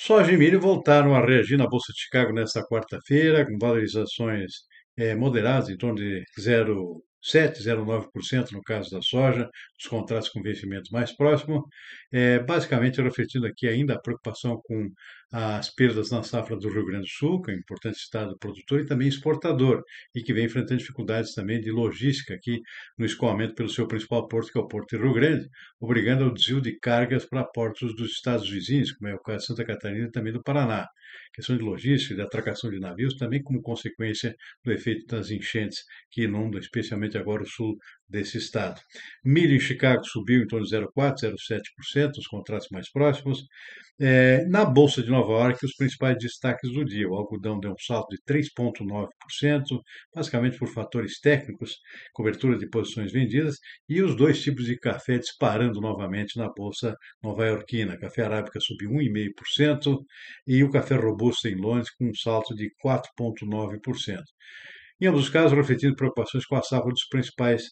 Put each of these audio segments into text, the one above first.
Soja e milho voltaram a reagir na Bolsa de Chicago nesta quarta-feira, com valorizações é, moderadas, em torno de 0,7%, 0,9% no caso da soja, os contratos com vencimento mais próximo, é, eh, basicamente refletindo aqui ainda a preocupação com as perdas na safra do Rio Grande do Sul, que é um importante estado produtor e também exportador, e que vem enfrentando dificuldades também de logística aqui no escoamento pelo seu principal porto, que é o Porto de Rio Grande, obrigando ao desvio de cargas para portos dos estados vizinhos, como é o caso de Santa Catarina e também do Paraná. questão de logística, de atracação de navios, também como consequência do efeito das enchentes que inundam especialmente agora o sul desse estado. Milho em Chicago subiu em torno de 0,4%, 0,7%, os contratos mais próximos. É, na Bolsa de Nova York, os principais destaques do dia. O algodão deu um salto de 3,9%, basicamente por fatores técnicos, cobertura de posições vendidas, e os dois tipos de café disparando novamente na Bolsa Nova Yorkina. Café Arábica subiu 1,5% e o café robusto em Londres com um salto de 4,9%. Em ambos os casos, refletindo preocupações com a safra dos principais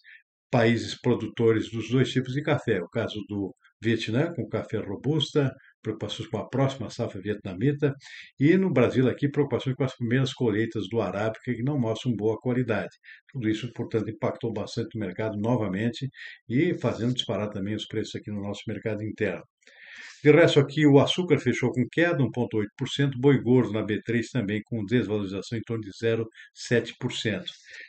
países produtores dos dois tipos de café. O caso do Vietnã, com café robusta, preocupações com a próxima safra vietnamita, e no Brasil aqui, preocupações com as primeiras colheitas do arábica que não mostram boa qualidade. Tudo isso, portanto, impactou bastante o mercado novamente e fazendo disparar também os preços aqui no nosso mercado interno. De resto, aqui o açúcar fechou com queda, 1,8%, boi gordo na B3 também com desvalorização em torno de 0,7%.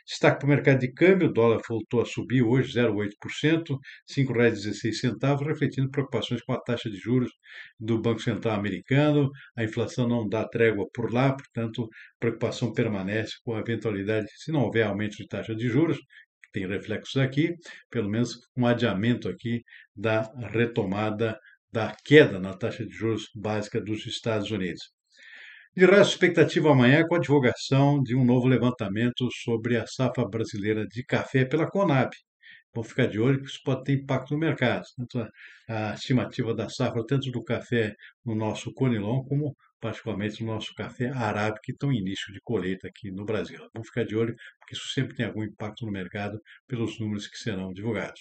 Destaque para o mercado de câmbio, o dólar voltou a subir hoje 0,8%, R$ 5,16, refletindo preocupações com a taxa de juros do Banco Central americano. A inflação não dá trégua por lá, portanto, preocupação permanece com a eventualidade, se não houver aumento de taxa de juros, que tem reflexos aqui, pelo menos um adiamento aqui da retomada da queda na taxa de juros básica dos Estados Unidos. De resto, expectativa amanhã é com a divulgação de um novo levantamento sobre a safra brasileira de café pela Conab. Vamos ficar de olho que isso pode ter impacto no mercado. Tanto a estimativa da safra, tanto do café no nosso Conilon, como particularmente no nosso café arábico, que estão em início de colheita aqui no Brasil. Vamos ficar de olho, porque isso sempre tem algum impacto no mercado pelos números que serão divulgados.